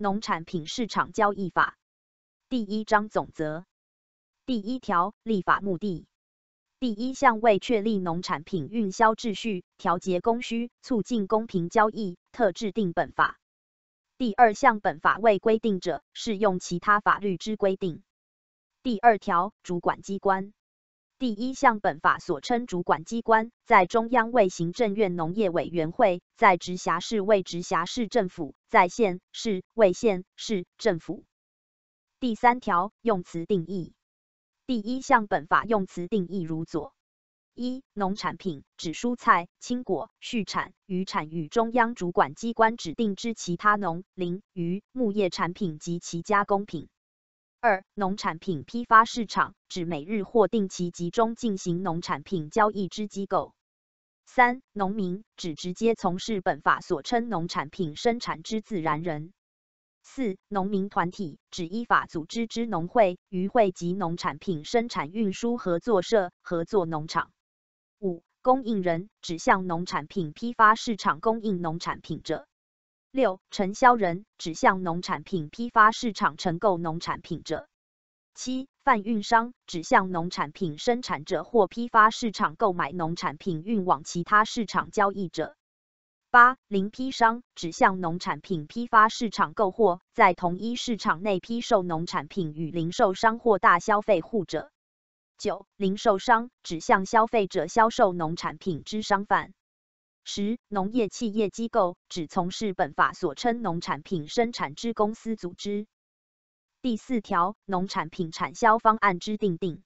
《农产品市场交易法》第一章总则第一条立法目的第一项为确立农产品运销秩序，调节供需，促进公平交易，特制定本法。第二项本法未规定者，适用其他法律之规定。第二条主管机关第一项本法所称主管机关，在中央为行政院农业委员会，在直辖市为直辖市政府，在县市为县市政府。第三条用词定义。第一项本法用词定义如左：一、农产品指蔬菜、青果、畜产、渔产与中央主管机关指定之其他农、林、渔、牧业产品及其加工品。二、农产品批发市场指每日或定期集中进行农产品交易之机构。三、农民指直接从事本法所称农产品生产之自然人。四、农民团体指依法组织之农会、渔会及农产品生产运输合作社、合作农场。五、供应人指向农产品批发市场供应农产品者。六、承销人指向农产品批发市场承购农产品者。七、贩运商指向农产品生产者或批发市场购买农产品运往其他市场交易者。八、零批商指向农产品批发市场购货，在同一市场内批售农产品与零售商或大消费户者。九、零售商指向消费者销售农产品之商贩。十、农业企业机构指从事本法所称农产品生产之公司组织。第四条农产品产销方案之订定。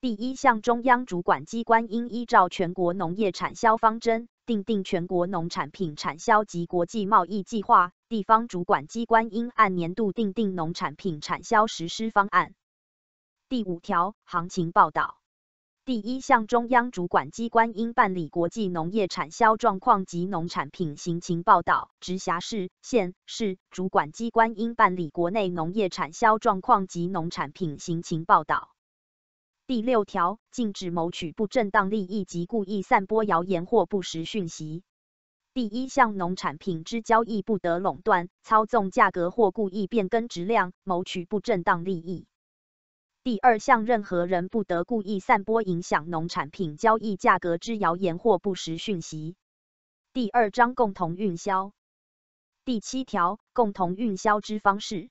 第一项中央主管机关应依照全国农业产销方针订定全国农产品产销及国际贸易计划，地方主管机关应按年度订定农产品产销实施方案。第五条行情报道。第一项，中央主管机关应办理国际农业产销状况及农产品行情报道；直辖市、县、市主管机关应办理国内农业产销状况及农产品行情报道。第六条，禁止谋取不正当利益及故意散播谣言或不实讯息。第一项，农产品之交易不得垄断、操纵价格或故意变更质量，谋取不正当利益。第二项，任何人不得故意散播影响农产品交易价格之谣言或不实讯息。第二章共同运销第七条共同运销之方式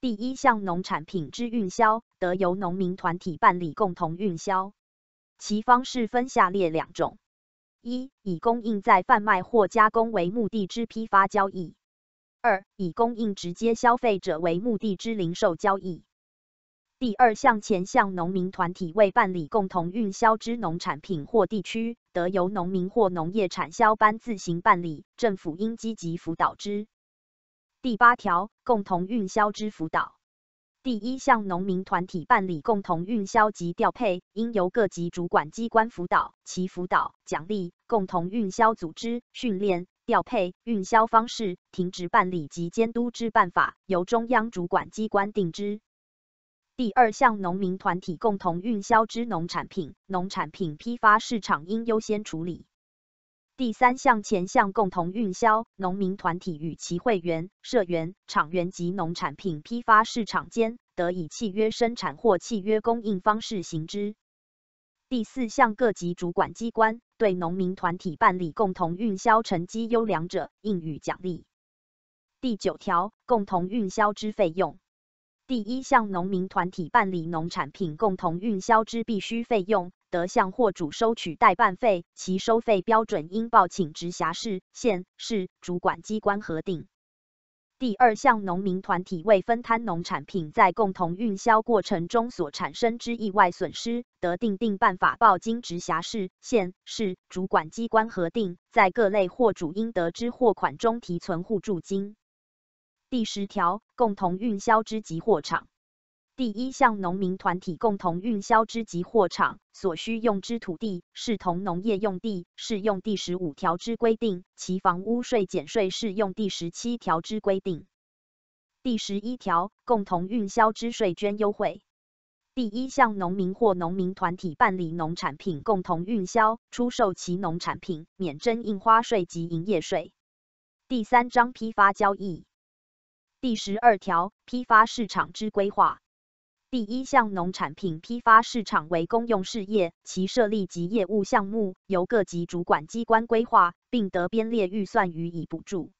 第一项农产品之运销得由农民团体办理共同运销，其方式分下列两种：一、以供应在贩卖或加工为目的之批发交易；二、以供应直接消费者为目的之零售交易。第二项前，向农民团体为办理共同运销之农产品或地区，得由农民或农业产销班自行办理，政府应积极辅导之。第八条，共同运销之辅导。第一项，农民团体办理共同运销及调配，应由各级主管机关辅导，其辅导、奖励、共同运销组织、训练、调配运销方式、停职办理及监督之办法，由中央主管机关定之。第二项，农民团体共同运销之农产品，农产品批发市场应优先处理。第三项，前项共同运销，农民团体与其会员、社员、厂员及农产品批发市场间，得以契约生产或契约供应方式行之。第四项，各级主管机关对农民团体办理共同运销成绩优良者，应予奖励。第九条，共同运销之费用。第一项，农民团体办理农产品共同运销之必须费用，得向货主收取代办费，其收费标准应报请直辖市、县市主管机关核定。第二项，农民团体为分摊农产品在共同运销过程中所产生之意外损失，得定定办法报经直辖市、县市主管机关核定，在各类货主应得之货款中提存互助金。第十条，共同运销之集货场。第一项，农民团体共同运销之集货场所需用之土地，视同农业用地，适用第十五条之规定；其房屋税减税，适用第十七条之规定。第十一条，共同运销之税捐优惠。第一项，农民或农民团体办理农产品共同运销，出售其农产品，免征印花税及营业税。第三章，批发交易。第十二条，批发市场之规划，第一项，农产品批发市场为公用事业，其设立及业务项目由各级主管机关规划，并得编列预算予以补助。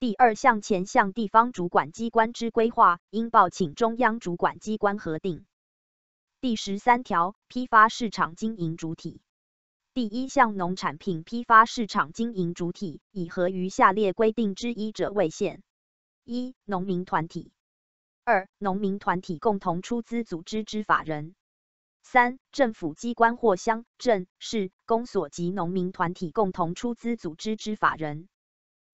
第二项前项地方主管机关之规划，应报请中央主管机关核定。第十三条，批发市场经营主体，第一项，农产品批发市场经营主体以合于下列规定之一者为限。一、农民团体；二、农民团体共同出资组织之法人；三、政府机关或乡镇、市公所及农民团体共同出资组织之法人；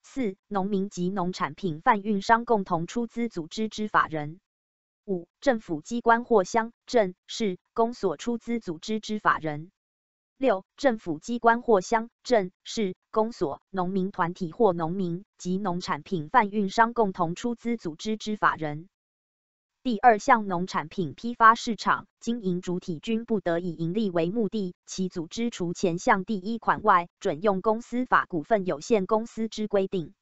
四、农民及农产品贩运商共同出资组织之法人；五、政府机关或乡镇、市公所出资组织之法人。六、政府机关或乡镇、市公所、农民团体或农民及农产品贩运商共同出资组织之法人。第二项，农产品批发市场经营主体均不得以盈利为目的，其组织除前项第一款外，准用公司法股份有限公司之规定。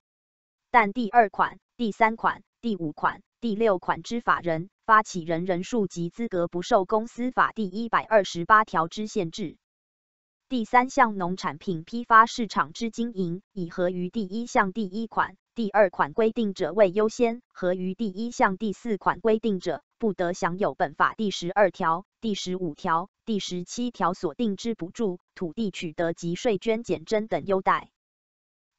但第二款、第三款、第五款、第六款之法人发起人人数及资格不受公司法第一百二十八条之限制。第三项农产品批发市场之经营，以合于第一项第一款、第二款规定者为优先；合于第一项第四款规定者，不得享有本法第十二条、第十五条、第十七条所定之补助、土地取得及税捐减征等优待。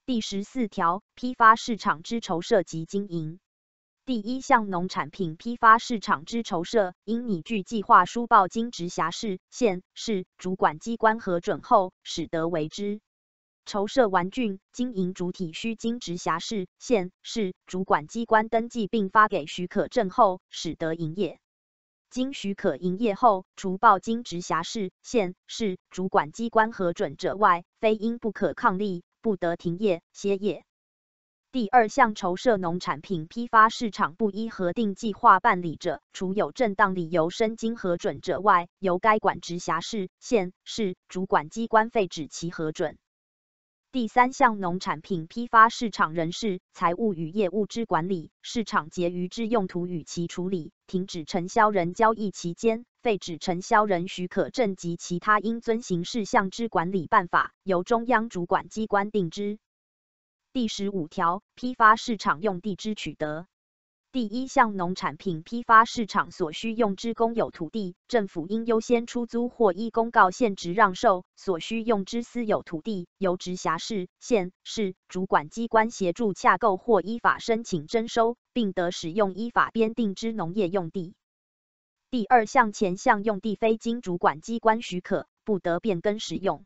第十四条，批发市场之筹设及经营。第一项，农产品批发市场之筹设，应拟具计划书报经直辖市、县市主管机关核准后，使得为之。筹设完竣，经营主体需经直辖市、县市主管机关登记并发给许可证后，使得营业。经许可营业后，除报经直辖市、县市主管机关核准者外，非因不可抗力，不得停业、歇业。第二项，筹设农产品批发市场，不依核定计划办理者，除有正当理由申请核准者外，由该管直辖市、县市主管机关废止其核准。第三项，农产品批发市场人事、财务与业务之管理、市场结余之用途与其处理、停止承销人交易期间、废止承销人许可证及其他应遵行事项之管理办法，由中央主管机关定之。第十五条，批发市场用地之取得，第一项，农产品批发市场所需用之公有土地，政府应优先出租或依公告限制让售；所需用之私有土地，由直辖市、县市主管机关协助洽购或依法申请征收，并得使用依法编定之农业用地。第二项前项用地，非经主管机关许可，不得变更使用。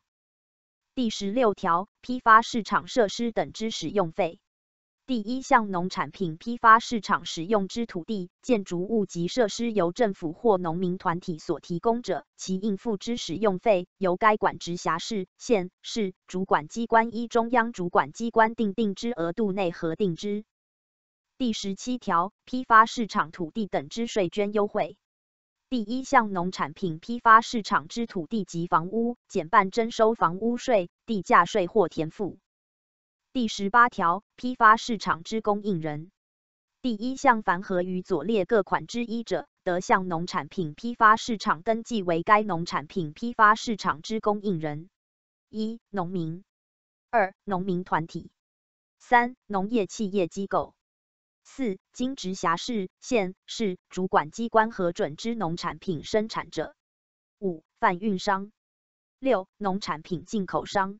第十六条，批发市场设施等之使用费，第一项，农产品批发市场使用之土地、建筑物及设施由政府或农民团体所提供者，其应付之使用费由该管直辖市、县市主管机关依中央主管机关订定之额度内核定之。第十七条，批发市场土地等之税捐优惠。第一项，农产品批发市场之土地及房屋，减半征收房屋税、地价税或田赋。第十八条，批发市场之供应人，第一项，凡合于左列各款之一者，得向农产品批发市场登记为该农产品批发市场之供应人：一、农民；二、农民团体；三、农业企业机构。四、经直辖市、县市主管机关核准之农产品生产者；五、贩运商；六、农产品进口商。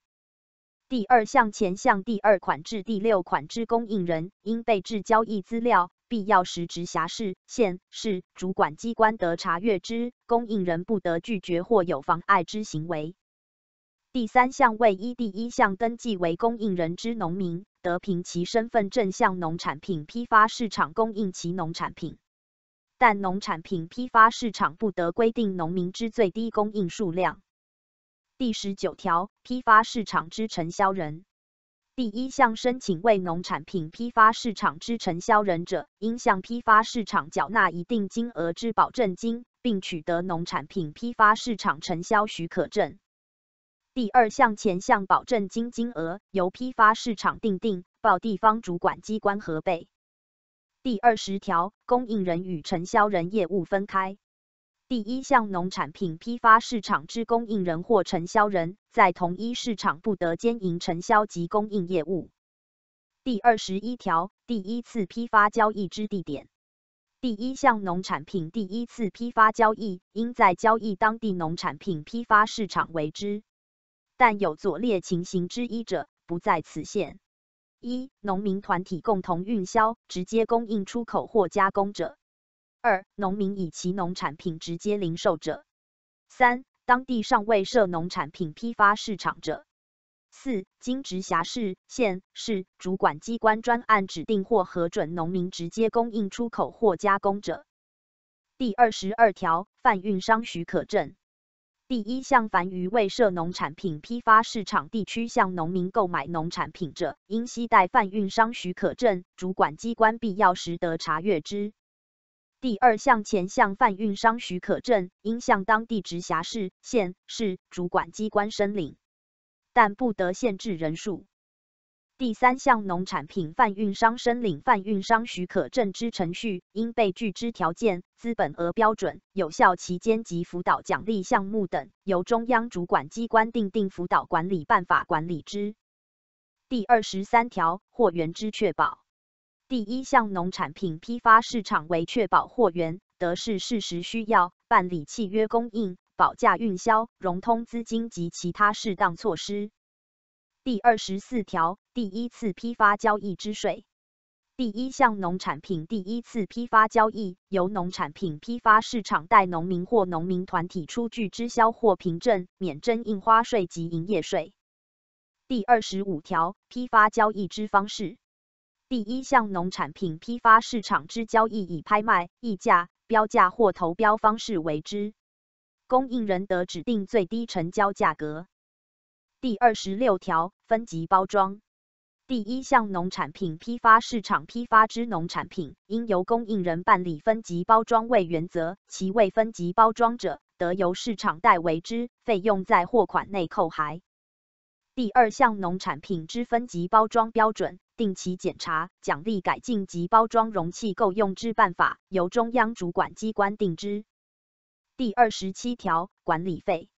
第二项前项第二款至第六款之供应人，应备置交易资料，必要时直辖市、县市主管机关得查阅之，供应人不得拒绝或有妨碍之行为。第三项为依第一项登记为供应人之农民。得凭其身份证向农产品批发市场供应其农产品，但农产品批发市场不得规定农民之最低供应数量。第十九条，批发市场之承销人，第一项申请为农产品批发市场之承销人者，应向批发市场缴纳一定金额之保证金，并取得农产品批发市场承销许可证。第二项前项保证金金额由批发市场定定，报地方主管机关核备。第二十条，供应人与承销人业务分开。第一项农产品批发市场之供应人或承销人在同一市场不得兼营承销及供应业务。第二十一条，第一次批发交易之地点。第一项农产品第一次批发交易，应在交易当地农产品批发市场为之。但有左列情形之一者，不在此限：一、农民团体共同运销、直接供应出口或加工者；二、农民以其农产品直接零售者；三、当地尚未设农产品批发市场者；四、经直辖市、县市主管机关专案指定或核准农民直接供应出口或加工者。第二十二条，贩运商许可证。第一项，凡于未设农产品批发市场地区向农民购买农产品者，应携带贩运商许可证，主管机关必要时得查阅之。第二项，前项贩运商许可证，应向当地直辖市、县市主管机关申领，但不得限制人数。第三项农产品贩运商申领贩运商许可证之程序，应被拒之条件、资本额标准、有效期间及辅导奖励项目等，由中央主管机关订定辅导管理办法管理之。第二十三条货源之确保，第一项农产品批发市场为确保货源，得是事实需要办理契约供应、保价运销、融通资金及其他适当措施。第二十四条。第一次批发交易之税，第一项农产品第一次批发交易由农产品批发市场代农民或农民团体出具支销货凭证，免征印花税及营业税。第二十五条批发交易之方式，第一项农产品批发市场之交易以拍卖、议价、标价或投标方式为之，供应人得指定最低成交价格。第二十六条分级包装。第一项，农产品批发市场批发之农产品，应由供应人办理分级包装为原则，其未分级包装者，得由市场代为之，费用在货款内扣还。第二项，农产品之分级包装标准、定期检查、奖励改进及包装容器够用之办法，由中央主管机关定之。第二十七条，管理费。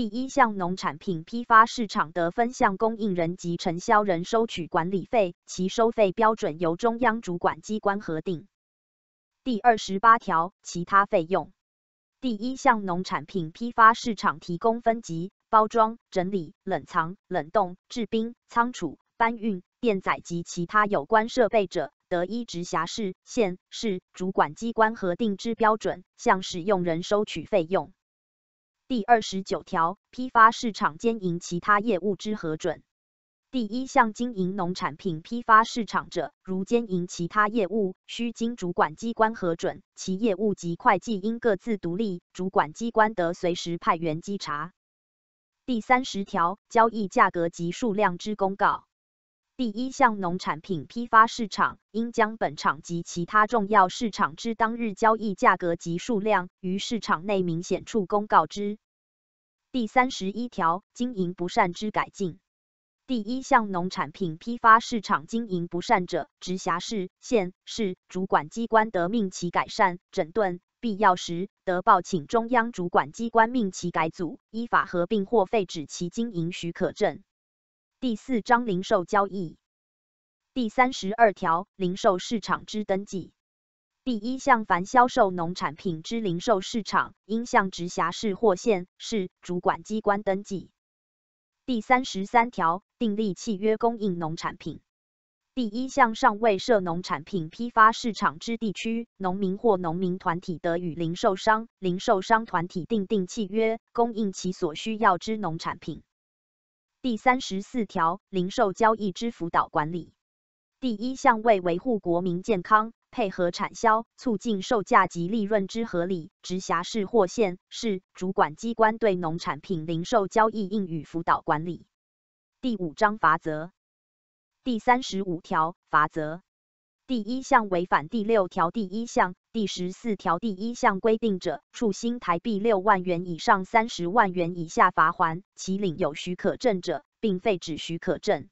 第一项农产品批发市场的分项供应人及承销人收取管理费，其收费标准由中央主管机关核定。第二十八条其他费用。第一项农产品批发市场提供分级、包装、整理、冷藏、冷冻、制冰、仓储、搬运、电载及其他有关设备者，得依直辖市、县市主管机关核定之标准，向使用人收取费用。第二十九条，批发市场兼营其他业务之核准。第一项，经营农产品批发市场者，如兼营其他业务，需经主管机关核准，其业务及会计应各自独立，主管机关得随时派员稽查。第三十条，交易价格及数量之公告。第一项，农产品批发市场应将本场及其他重要市场之当日交易价格及数量于市场内明显处公告之。第三十一条，经营不善之改进。第一项，农产品批发市场经营不善者，直辖市、县市主管机关得命其改善整顿，必要时得报请中央主管机关命其改组，依法合并或废止其经营许可证。第四章零售交易，第三十二条零售市场之登记，第一项凡销售农产品之零售市场，应向直辖市或县市主管机关登记。第三十三条订立契约供应农产品，第一项尚未设农产品批发市场之地区，农民或农民团体得与零售商、零售商团体订定契约，供应其所需要之农产品。第三十四条，零售交易之辅导管理。第一项，为维护国民健康，配合产销，促进售价及利润之合理，直辖市或县市主管机关对农产品零售交易应予辅导管理。第五章法则。第三十五条法则。第一项违反第六条第一项、第十四条第一项规定者，处新台币六万元以上三十万元以下罚锾；其领有许可证者，并废止许可证。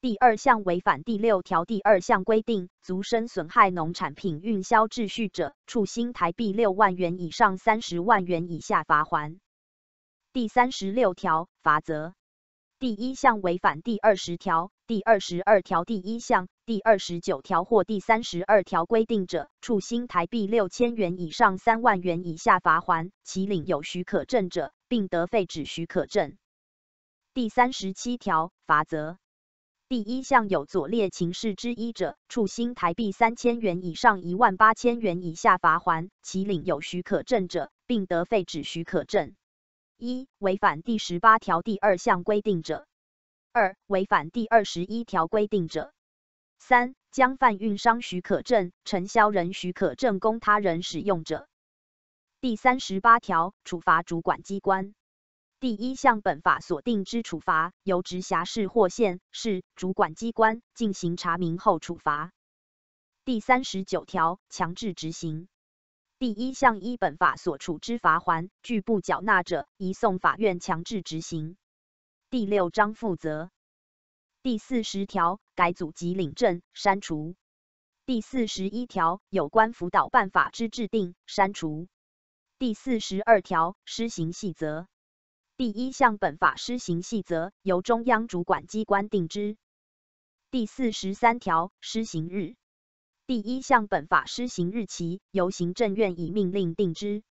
第二项违反第六条第二项规定，足身损害农产品运销秩序者，处新台币六万元以上三十万元以下罚锾。第三十六条法则。第一项违反第二十条、第二十二条第一项、第二十九条或第三十二条规定者，处新台币六千元以上三万元以下罚款，其领有许可证者，并得废止许可证。第三十七条法则：第一项有左列情事之一者，处新台币三千元以上一万八千元以下罚款，其领有许可证者，并得废止许可证。一、违反第十八条第二项规定者；二、违反第二十一条规定者；三、将贩运商许可证、承销人许可证供他人使用者。第三十八条，处罚主管机关。第一项本法所定之处罚，由直辖市或县市主管机关进行查明后处罚。第三十九条，强制执行。第一项一本法所处之罚还拒不缴纳者，移送法院强制执行。第六章负责。第四十条改组及领证删除。第四十一条有关辅导办法之制定删除。第四十二条施行细则。第一项本法施行细则由中央主管机关定之。第四十三条施行日。第一项，本法施行日期，由行政院以命令定之。